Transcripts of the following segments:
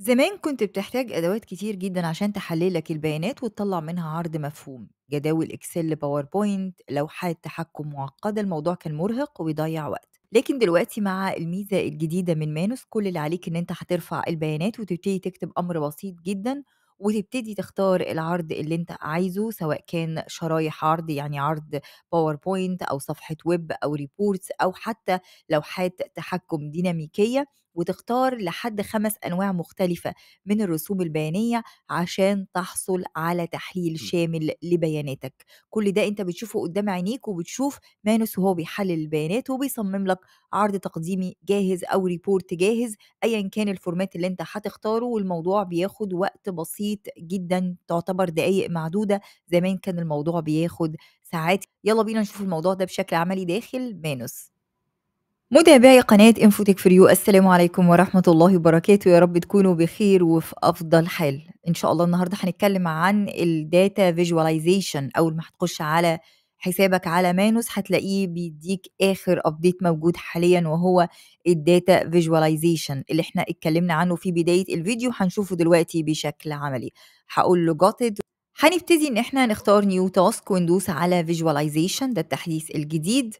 زمان كنت بتحتاج أدوات كتير جدًا عشان تحلّل لك البيانات وتطلّع منها عرض مفهوم، جداول إكسل باوربوينت لوحات تحكُّم معقدة، الموضوع كان مرهق وبيضيّع وقت، لكن دلوقتي مع الميزة الجديدة من مانوس كل اللي عليك إن أنت هترفع البيانات وتبتدي تكتب أمر بسيط جدًا، وتبتدي تختار العرض اللي أنت عايزه سواء كان شرايح عرض يعني عرض باوربوينت أو صفحة ويب أو ريبورتس أو حتى لوحات تحكُّم ديناميكية. وتختار لحد خمس أنواع مختلفة من الرسوم البيانية عشان تحصل على تحليل إمم. شامل لبياناتك كل ده أنت بتشوفه قدام عينيك وبتشوف مانوس وهو بيحلل البيانات وبيصمم لك عرض تقديمي جاهز أو ريبورت جاهز أيا كان الفورمات اللي أنت هتختاره والموضوع بياخد وقت بسيط جدا تعتبر دقايق معدودة زمان كان الموضوع بياخد ساعات يلا بينا نشوف الموضوع ده بشكل عملي داخل مانوس متابعي قناة انفوتك فريو السلام عليكم ورحمة الله وبركاته يا رب تكونوا بخير وفي أفضل حال إن شاء الله النهاردة هنتكلم عن الداتا فيجواليزيشن أول ما هتخش على حسابك على مانوس هتلاقيه بيديك آخر أبديت موجود حاليا وهو الداتا فيجواليزيشن اللي احنا اتكلمنا عنه في بداية الفيديو هنشوفه دلوقتي بشكل عملي هقول له جوتد هنبتدي ان احنا نختار نيو تاسك وندوس على فيجواليزيشن ده التحديث الجديد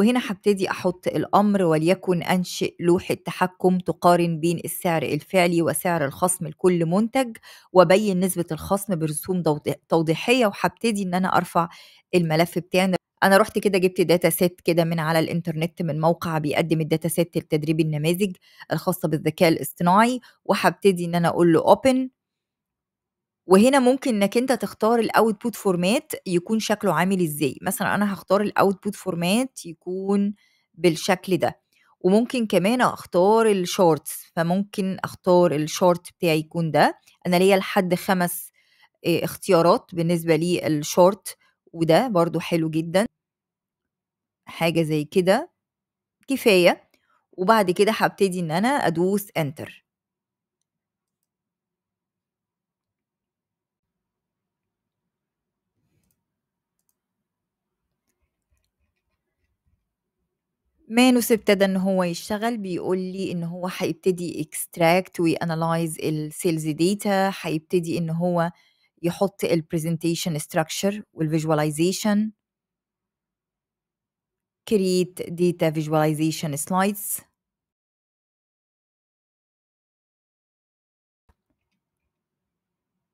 وهنا هبتدي أحط الأمر وليكن أنشئ لوحة تحكم تقارن بين السعر الفعلي وسعر الخصم لكل منتج وأبين نسبة الخصم برسوم توضيحية وهبتدي إن أنا أرفع الملف بتاعنا انا رحت كده جبت داتا سيت كده من على الانترنت من موقع بيقدم الداتا سيت لتدريب النماذج الخاصه بالذكاء الاصطناعي وهبتدي ان انا اقول له اوبن وهنا ممكن إنك أنت تختار الاوتبوت فورمات يكون شكله عامل إزاي مثلًا أنا هختار الاوتبوت فورمات يكون بالشكل ده، وممكن كمان أختار الشورت فممكن أختار الشورت بتاعي يكون ده، أنا ليّا لحد خمس آه، اختيارات بالنسبة الشورت وده برضو حلو جدًا. حاجة زي كده كفاية، وبعد كده هبتدي إن أنا أدوس enter. مانوس ابتدى ان هو يشتغل بيقول لي ان هو هيبتدي اكستراكت وانالايز السيلز داتا هيبتدي ان هو يحط البرزنتيشن ستراكشر والفيجواليزيشن كريت داتا فيجواليزيشن سلايدز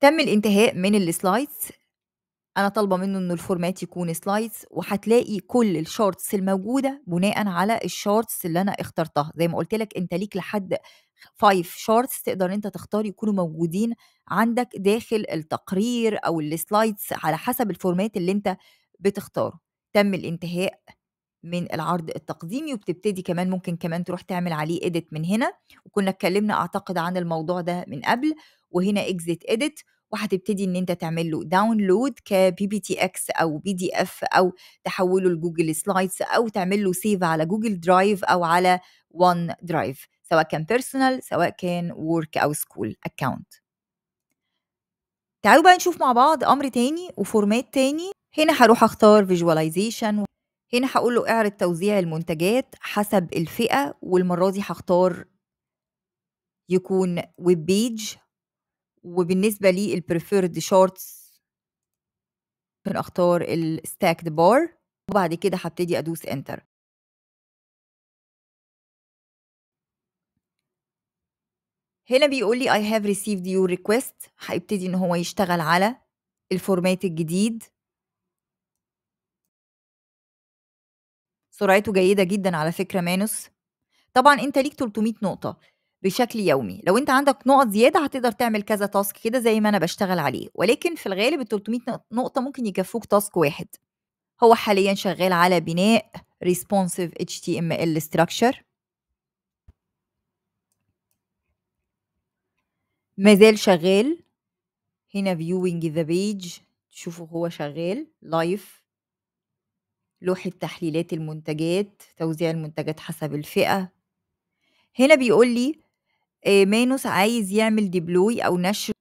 تم الانتهاء من السلايدز انا طالبه منه ان الفورمات يكون سلايدز وهتلاقي كل الشورتس الموجوده بناء على الشورتس اللي انا اخترتها زي ما قلت لك انت ليك لحد 5 شورتس تقدر انت تختار يكونوا موجودين عندك داخل التقرير او السلايدز على حسب الفورمات اللي انت بتختاره تم الانتهاء من العرض التقديمي وبتبتدي كمان ممكن كمان تروح تعمل عليه اديت من هنا وكنا اتكلمنا اعتقد عن الموضوع ده من قبل وهنا اكزيت اديت وهتبتدي ان انت تعمل له داونلود كبي بي تي اكس او بي دي اف او تحوله لجوجل سلايدز او تعمل له سيف على جوجل درايف او على وان درايف سواء كان بيرسونال سواء كان ورك او سكول اكونت تعالوا بقى نشوف مع بعض امر تاني وفورمات تاني هنا هروح اختار فيجواليزيشن هنا هقول له اعرض توزيع المنتجات حسب الفئه والمره دي هختار يكون ويب بيج وبالنسبه لي البريفيرد شورتس ممكن اختار الستاكد بار وبعد كده هبتدي ادوس انتر هنا بيقول لي I have received your request هيبتدي ان هو يشتغل على الفورمات الجديد سرعته جيدة جدا على فكرة مانوس طبعا انت ليك 300 نقطة بشكل يومي لو انت عندك نقط زياده هتقدر تعمل كذا تاسك كده زي ما انا بشتغل عليه ولكن في الغالب ال 300 نقطه ممكن يكفوك تاسك واحد هو حاليا شغال على بناء responsive HTML structure مازال شغال هنا viewing the page تشوفوا هو شغال لايف لوحة تحليلات المنتجات توزيع المنتجات حسب الفئة هنا بيقول لي آه، مانوس عايز يعمل ديبلوي أو نشر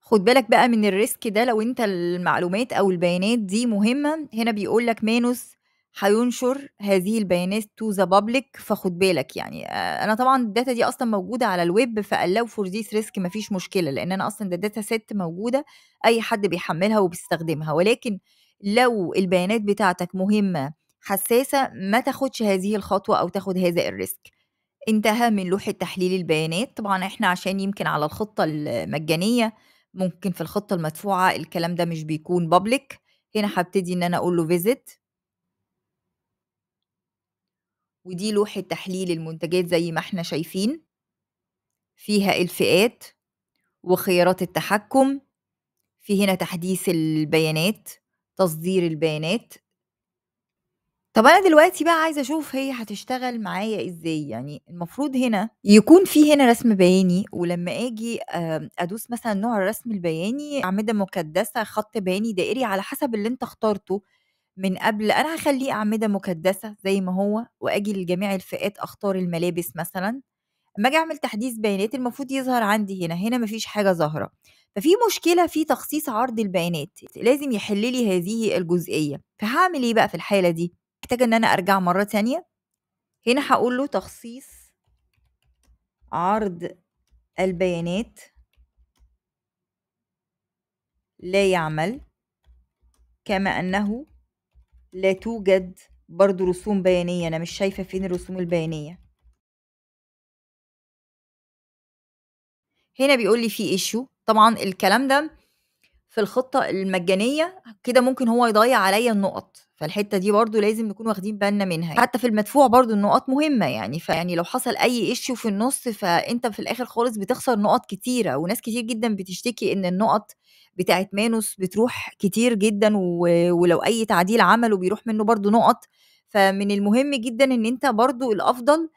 خد بالك بقى من الريسك ده لو انت المعلومات او البيانات دي مهمه هنا بيقول لك مانوس هينشر هذه البيانات تو ذا بابليك فخد بالك يعني آه، انا طبعا الداتا دي اصلا موجوده على الويب فالو فور ذيس ريسك مفيش مشكله لان انا اصلا ده داتا سيت موجوده اي حد بيحملها وبيستخدمها ولكن لو البيانات بتاعتك مهمه حساسه ما تاخدش هذه الخطوه او تاخد هذا الريسك انتهى من لوحة تحليل البيانات، طبعًا إحنا عشان يمكن على الخطة المجانية ممكن في الخطة المدفوعة الكلام ده مش بيكون public، هنا هبتدي إن أنا أقول له visit. ودي لوحة تحليل المنتجات زي ما إحنا شايفين، فيها الفئات وخيارات التحكم، في هنا تحديث البيانات، تصدير البيانات. طب أنا دلوقتي بقى عايزة أشوف هي هتشتغل معايا إزاي، يعني المفروض هنا يكون في هنا رسم بياني، ولمّا آجي أدوس مثلًا نوع الرسم البياني، أعمدة مكدسة، خط بياني، دائري، على حسب اللي أنت اخترته من قبل، أنا هخليه أعمدة مكدسة زي ما هو، وآجي لجميع الفئات أختار الملابس مثلًا، أمّا آجي أعمل تحديث بيانات المفروض يظهر عندي هنا، هنا مفيش حاجة ظاهرة، ففي مشكلة في تخصيص عرض البيانات، لازم يحل لي هذه الجزئية، فهعمل إيه بقى في الحالة دي؟ محتاجة إن أنا أرجع مرة تانية هنا هقول له تخصيص عرض البيانات لا يعمل كما أنه لا توجد برضو رسوم بيانية أنا مش شايفة فين الرسوم البيانية هنا بيقول لي في ايشو طبعا الكلام ده في الخطة المجانية كده ممكن هو يضيع عليا النقط فالحتة دي برضو لازم نكون واخدين بالنا منها يعني. حتى في المدفوع برضو النقط مهمة يعني فيعني لو حصل أي إشيو في النص فأنت في الآخر خالص بتخسر نقط كتيرة وناس كتير جدا بتشتكي إن النقط بتاعت مانوس بتروح كتير جدا و... ولو أي تعديل عمله بيروح منه برضو نقط فمن المهم جدا إن أنت برضو الأفضل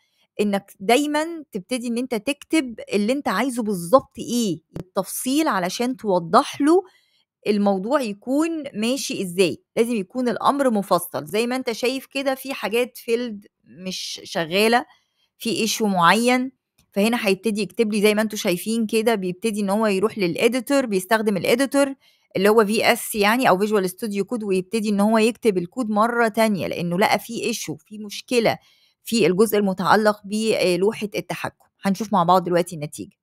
انك دايما تبتدي ان انت تكتب اللي انت عايزه بالظبط ايه بالتفصيل علشان توضح له الموضوع يكون ماشي ازاي لازم يكون الامر مفصل زي ما انت شايف كده في حاجات فيلد مش شغاله في ايشو معين فهنا هيبتدي يكتب لي زي ما انتم شايفين كده بيبتدي ان هو يروح للاديتور بيستخدم الاديتور اللي هو في اس يعني او فيجوال ستوديو كود ويبتدي ان هو يكتب الكود مره تانية لانه لقى في ايشو في مشكله في الجزء المتعلق بلوحه التحكم هنشوف مع بعض دلوقتي النتيجه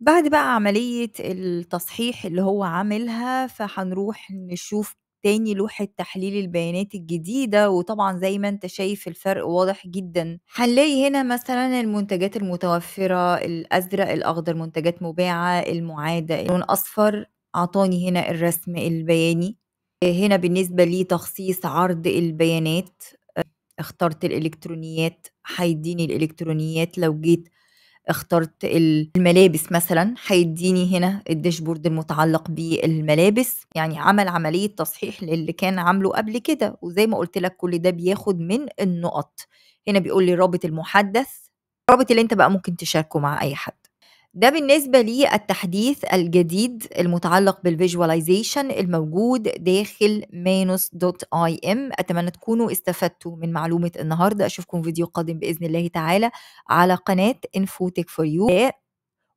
بعد بقى عملية التصحيح اللي هو عاملها، فهنروح نشوف تاني لوحة تحليل البيانات الجديدة، وطبعًا زي ما أنت شايف الفرق واضح جدًا، هنلاقي هنا مثلًا المنتجات المتوفرة، الأزرق، الأخضر منتجات مباعة، المعادة، اللون أصفر أعطاني هنا الرسم البياني، هنا بالنسبة لتخصيص عرض البيانات، اخترت الإلكترونيات هيديني الإلكترونيات، لو جيت اخترت الملابس مثلا هيديني هنا الداشبورد المتعلق بالملابس يعني عمل عملية تصحيح للي كان عامله قبل كده وزي ما قلت لك كل ده بياخد من النقط هنا بيقول لي رابط المحدث رابط اللي انت بقى ممكن تشاركه مع اي حد ده بالنسبة للتحديث الجديد المتعلق بالفيجواليزيشن الموجود داخل مانوس دوت اي ام أتمنى تكونوا استفدتوا من معلومة النهاردة أشوفكم فيديو قادم بإذن الله تعالى على قناة انفوتك فور يو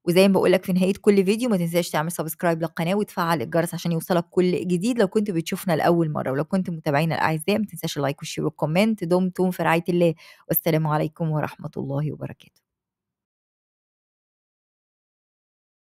وزي ما بقول لك في نهايه كل فيديو ما تنساش تعمل سبسكرايب للقناه وتفعل الجرس عشان يوصلك كل جديد لو كنت بتشوفنا لاول مره ولو كنت متابعينا الاعزاء ما تنساش اللايك والشير والكومنت دمتم في رعايه الله والسلام عليكم ورحمه الله وبركاته